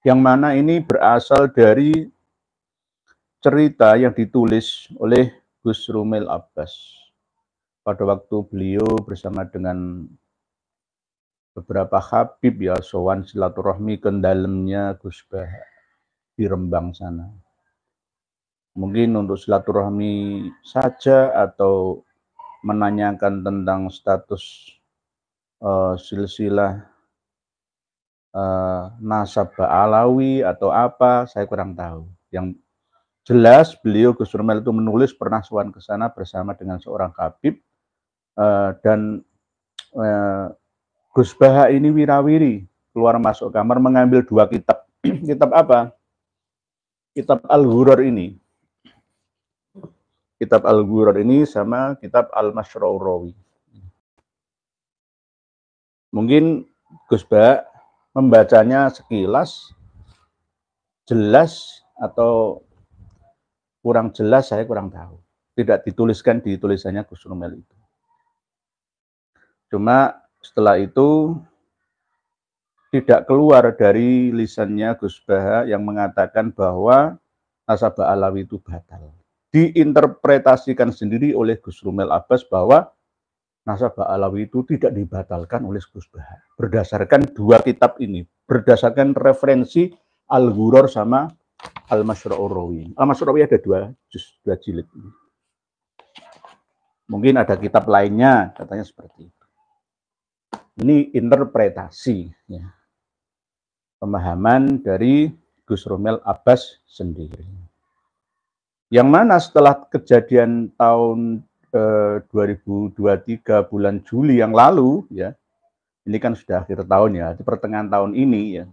yang mana ini berasal dari cerita yang ditulis oleh Gus Rumel Abbas pada waktu beliau bersama dengan beberapa habib ya sowan silaturahmi ke dalamnya Gus Bah di Rembang sana. Mungkin untuk silaturahmi saja atau menanyakan tentang status uh, silsilah uh, nasab Alawi atau apa, saya kurang tahu. Yang jelas beliau Gus Rumel itu menulis pernah suan ke sana bersama dengan seorang kabib uh, eh, dan uh, Gus Baha ini wirawiri keluar masuk kamar mengambil dua kitab. kitab apa? Kitab Al-Ghurur ini. Kitab Al-Ghurur ini sama kitab Al-Masyrurawi. Mungkin Gus Baha membacanya sekilas jelas atau kurang jelas saya kurang tahu. Tidak dituliskan di tulisannya Gus Rumel itu. Cuma setelah itu tidak keluar dari lisannya Gus Baha yang mengatakan bahwa nasabah Alawi itu batal. Diinterpretasikan sendiri oleh Gus Rumel Abbas bahwa nasabah alawi itu tidak dibatalkan oleh Gus Bahar. Berdasarkan dua kitab ini, berdasarkan referensi Al-Ghurur sama Al-Masyru'ur Al-Masyru'ur ada dua justru dua jilid. ini. Mungkin ada kitab lainnya, katanya seperti itu. Ini interpretasi, ya. pemahaman dari Gus Romel Abbas sendiri. Yang mana setelah kejadian tahun 2023 bulan Juli yang lalu ya. Ini kan sudah akhir tahun ya, di pertengahan tahun ini ya.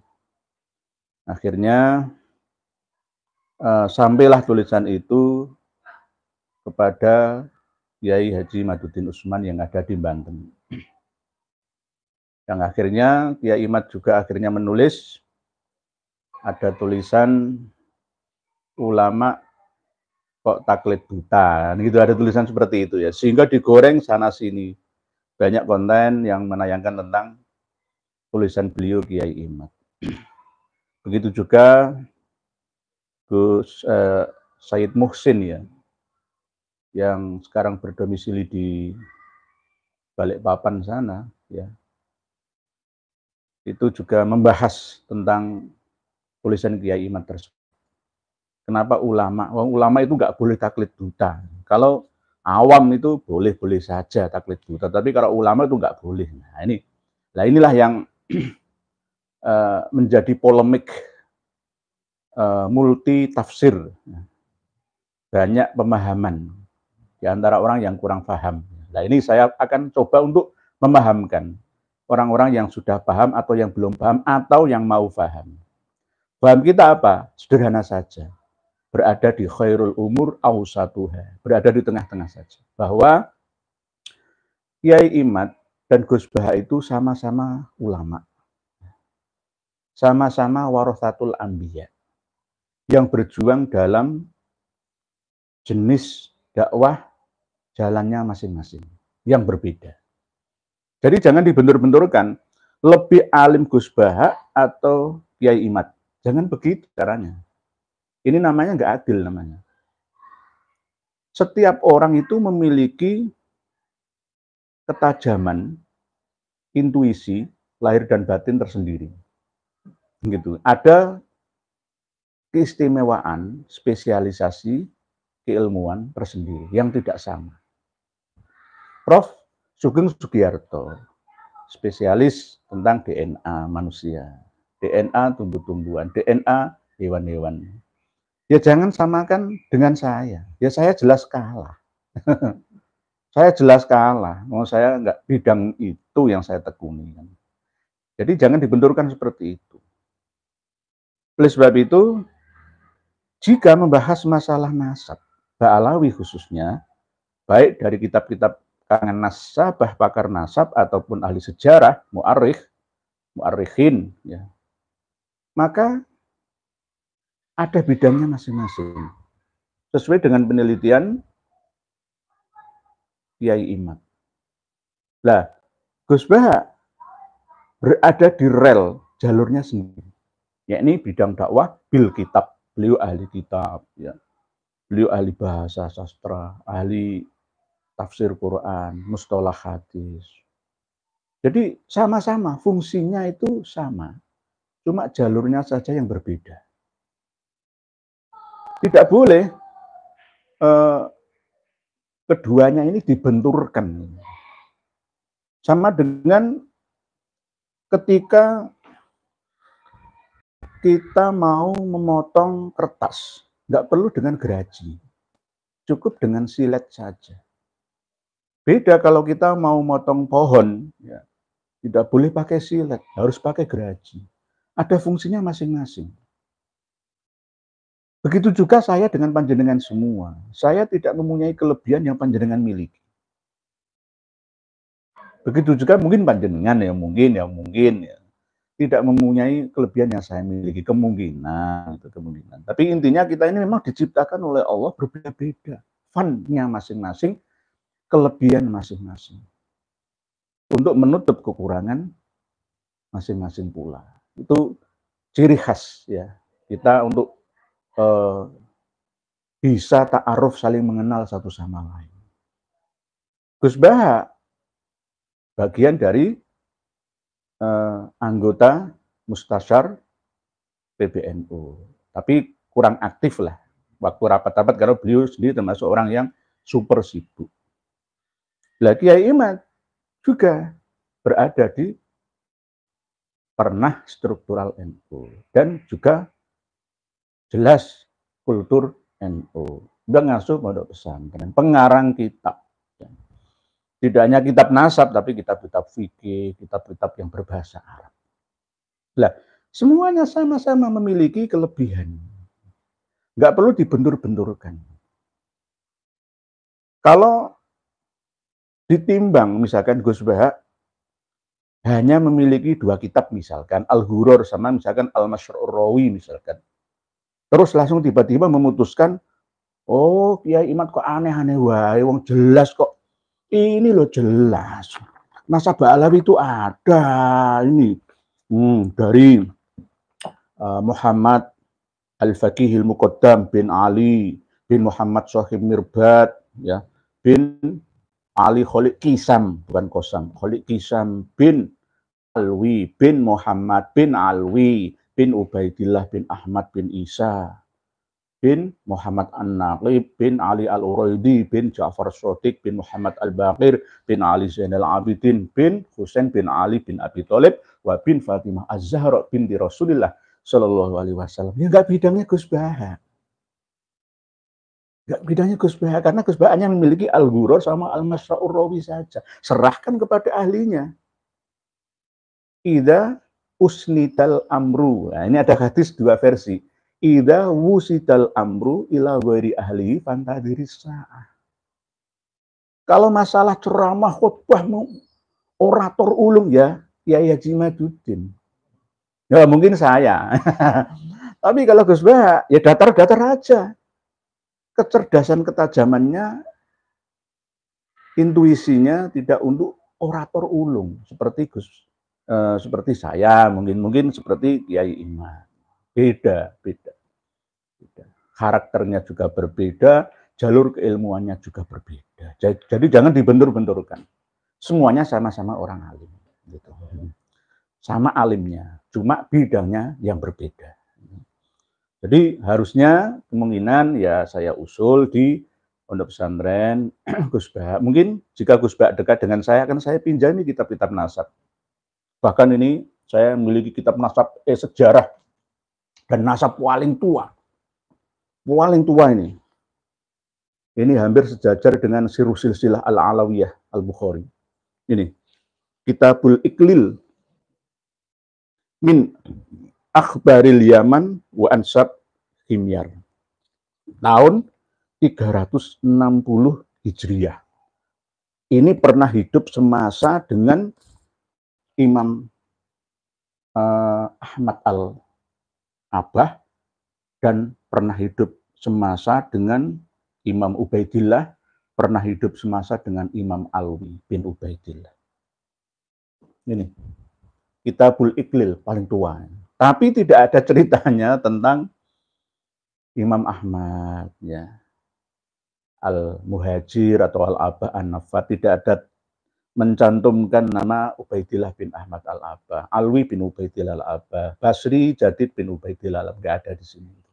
Akhirnya uh, sampailah tulisan itu kepada Kiai Haji Maduddin Usman yang ada di Banten. Yang akhirnya Kiai Imad juga akhirnya menulis ada tulisan ulama kok taklit buta kan gitu ada tulisan seperti itu ya sehingga digoreng sana sini banyak konten yang menayangkan tentang tulisan beliau Kiai Imat begitu juga Gus eh, Said Muhsin ya yang sekarang berdomisili di Balikpapan sana ya itu juga membahas tentang tulisan Kiai Imat tersebut Kenapa ulama? Wong ulama itu nggak boleh taklid buta. Kalau awam itu boleh-boleh saja taklid buta, tapi kalau ulama itu nggak boleh. Nah ini, lah inilah yang eh, menjadi polemik eh, multi tafsir, banyak pemahaman di antara orang yang kurang paham. Nah ini saya akan coba untuk memahamkan orang-orang yang sudah paham atau yang belum paham atau yang mau paham. Paham kita apa? Sederhana saja berada di khairul umur awsatuha, berada di tengah-tengah saja. Bahwa Kiai Imat dan Gus Baha itu sama-sama ulama. Sama-sama warothatul ambiya. yang berjuang dalam jenis dakwah jalannya masing-masing yang berbeda. Jadi jangan dibentur-benturkan lebih alim Gus Baha atau Kiai Imat. Jangan begitu caranya. Ini namanya nggak adil namanya. Setiap orang itu memiliki ketajaman, intuisi, lahir dan batin tersendiri. Gitu. Ada keistimewaan, spesialisasi, keilmuan tersendiri yang tidak sama. Prof. Sugeng Sugiyarto, spesialis tentang DNA manusia, DNA tumbuh-tumbuhan, DNA hewan-hewan, Ya jangan samakan dengan saya. Ya saya jelas kalah. saya jelas kalah. Mau saya enggak bidang itu yang saya tekuni. Kan. Jadi jangan dibenturkan seperti itu. Oleh sebab itu, jika membahas masalah nasab, Ba'alawi khususnya, baik dari kitab-kitab nasab, nasabah, pakar nasab, ataupun ahli sejarah, mu'arikh, mu'arikhin, ya. maka ada bidangnya masing-masing. Sesuai dengan penelitian Kiai Imam. Lah, Gus Baha berada di rel jalurnya sendiri, yakni bidang dakwah bil kitab. Beliau ahli kitab, ya. Beliau ahli bahasa sastra, ahli tafsir Quran, mustalah hadis. Jadi sama-sama, fungsinya itu sama. Cuma jalurnya saja yang berbeda tidak boleh eh, keduanya ini dibenturkan. Sama dengan ketika kita mau memotong kertas, nggak perlu dengan geraji, cukup dengan silet saja. Beda kalau kita mau motong pohon, ya, tidak boleh pakai silet, harus pakai geraji. Ada fungsinya masing-masing. Begitu juga saya dengan panjenengan semua. Saya tidak mempunyai kelebihan yang panjenengan miliki. Begitu juga mungkin panjenengan ya, mungkin ya, mungkin ya. Tidak mempunyai kelebihan yang saya miliki, kemungkinan, itu kemungkinan. Tapi intinya kita ini memang diciptakan oleh Allah berbeda-beda. Funnya masing-masing, kelebihan masing-masing. Untuk menutup kekurangan masing-masing pula. Itu ciri khas ya. Kita untuk eh, bisa ta'aruf saling mengenal satu sama lain. Gus Baha bagian dari eh, anggota mustasyar PBNU, tapi kurang aktif lah waktu rapat-rapat karena beliau sendiri termasuk orang yang super sibuk. Lagi Kiai Imat juga berada di pernah struktural NU dan juga jelas kultur NU. Udah ngasuh pondok pesantren, pengarang kitab. Tidak hanya kitab nasab, tapi kitab-kitab fikih, kitab-kitab yang berbahasa Arab. Lah, semuanya sama-sama memiliki kelebihan. Nggak perlu dibentur-benturkan. Kalau ditimbang, misalkan Gus Baha hanya memiliki dua kitab misalkan, al Ghurur sama misalkan Al-Masyur misalkan Terus langsung tiba-tiba memutuskan, oh Kiai Imat kok aneh-aneh, wah wong jelas kok. Ini loh jelas. Nasabah Alawi itu ada ini. Hmm, dari uh, Muhammad al al Muqaddam bin Ali bin Muhammad Sohib Mirbad ya bin Ali Khalid Kisam bukan Kosam Khalid Kisam bin Alwi bin Muhammad bin Alwi bin Ubaidillah bin Ahmad bin Isa bin Muhammad An-Naqib bin Ali Al-Uraidi bin Ja'far Sotik bin Muhammad Al-Baqir bin Ali Zainal Abidin bin Husain bin Ali bin Abi Thalib wa bin Fatimah Az-Zahra di Rasulillah Shallallahu alaihi wasallam. Ya enggak bidangnya Gus Baha. Enggak bidangnya Gus Baha karena Gus Baha hanya memiliki Al-Ghurur sama Al-Masra'ur Rawi saja. Serahkan kepada ahlinya. Ida usnital amru. Nah, ini ada hadis dua versi. Ida wusital amru ila wari ahli pantadiri sa'ah. Kalau masalah ceramah khutbah orator ulung ya, ya ya jimadudin. Ya mungkin saya. Tapi kalau Gus Bah ya datar-datar aja. Kecerdasan ketajamannya intuisinya tidak untuk orator ulung seperti Gus e, seperti saya, mungkin mungkin seperti Kiai Imam. Beda, beda, beda. Karakternya juga berbeda, jalur keilmuannya juga berbeda. Jadi, jadi jangan dibentur-benturkan. Semuanya sama-sama orang alim. Gitu. Sama alimnya, cuma bidangnya yang berbeda. Jadi harusnya kemungkinan ya saya usul di Pondok Pesantren Gus Bah. Mungkin jika Gus Bah dekat dengan saya, akan saya pinjami kitab-kitab nasab. Bahkan ini saya memiliki kitab nasab eh, sejarah dan nasab paling tua. Paling tua ini. Ini hampir sejajar dengan Sirus Silsilah Al-Alawiyah Al-Bukhari. Ini. Kitabul Iqlil min akhbaril Yaman wa ansab Himyar. Tahun 360 Hijriah. Ini pernah hidup semasa dengan Imam uh, Ahmad Al Abah dan pernah hidup semasa dengan Imam Ubaidillah, pernah hidup semasa dengan Imam Alwi bin Ubaidillah. Ini Kitabul Iqlil paling tua. Tapi tidak ada ceritanya tentang Imam Ahmad ya. Al Muhajir atau Al Abah An Nafat tidak ada mencantumkan nama Ubaidillah bin Ahmad Al-Abba, Alwi bin Ubaidillah Al-Abba, Basri Jadid bin Ubaidillah Al-Abba, enggak ada di sini.